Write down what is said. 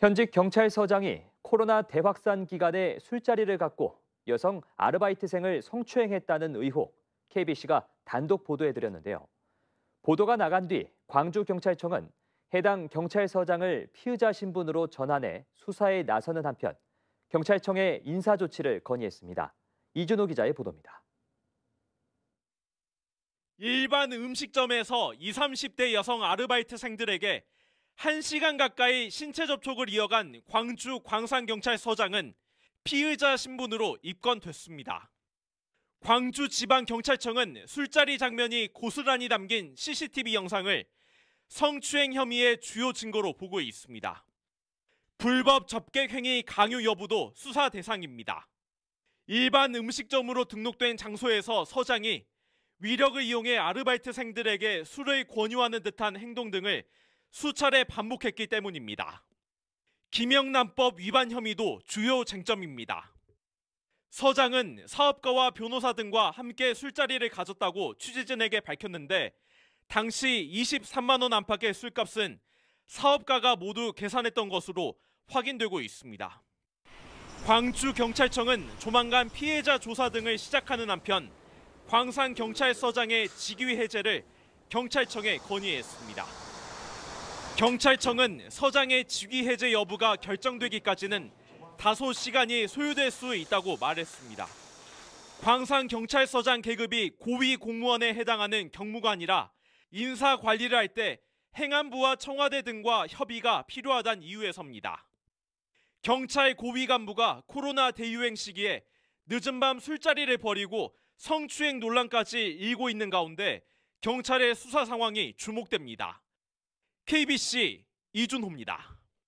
현직 경찰서장이 코로나 대확산 기간에 술자리를 갖고 여성 아르바이트생을 성추행했다는 의혹 KBC가 단독 보도해드렸는데요. 보도가 나간 뒤 광주경찰청은 해당 경찰서장을 피의자 신분으로 전환해 수사에 나서는 한편 경찰청에 인사 조치를 건의했습니다. 이준호 기자의 보도입니다. 일반 음식점에서 20, 30대 여성 아르바이트생들에게 1시간 가까이 신체 접촉을 이어간 광주 광산경찰서장은 피의자 신분으로 입건됐습니다. 광주지방경찰청은 술자리 장면이 고스란히 담긴 CCTV 영상을 성추행 혐의의 주요 증거로 보고 있습니다. 불법 접객행위 강요 여부도 수사 대상입니다. 일반 음식점으로 등록된 장소에서 서장이 위력을 이용해 아르바이트생들에게 술을 권유하는 듯한 행동 등을 수차례 반복했기 때문입니다. 김영란법 위반 혐의도 주요 쟁점입니다. 서장은 사업가와 변호사 등과 함께 술자리를 가졌다고 취재진에게 밝혔는데 당시 23만 원 안팎의 술값은 사업가가 모두 계산했던 것으로 확인되고 있습니다. 광주경찰청은 조만간 피해자 조사 등을 시작하는 한편 광산경찰서장의 직위 해제를 경찰청에 건의했습니다. 경찰청은 서장의 직위 해제 여부가 결정되기까지는 다소 시간이 소요될 수 있다고 말했습니다. 광산경찰서장 계급이 고위 공무원에 해당하는 경무관이라 인사 관리를 할 때 행안부와 청와대 등과 협의가 필요하단 이유에서입니다. 경찰 고위 간부가 코로나 대유행 시기에 늦은 밤 술자리를 벌이고 성추행 논란까지 일고 있는 가운데 경찰의 수사 상황이 주목됩니다. KBC 이준호입니다.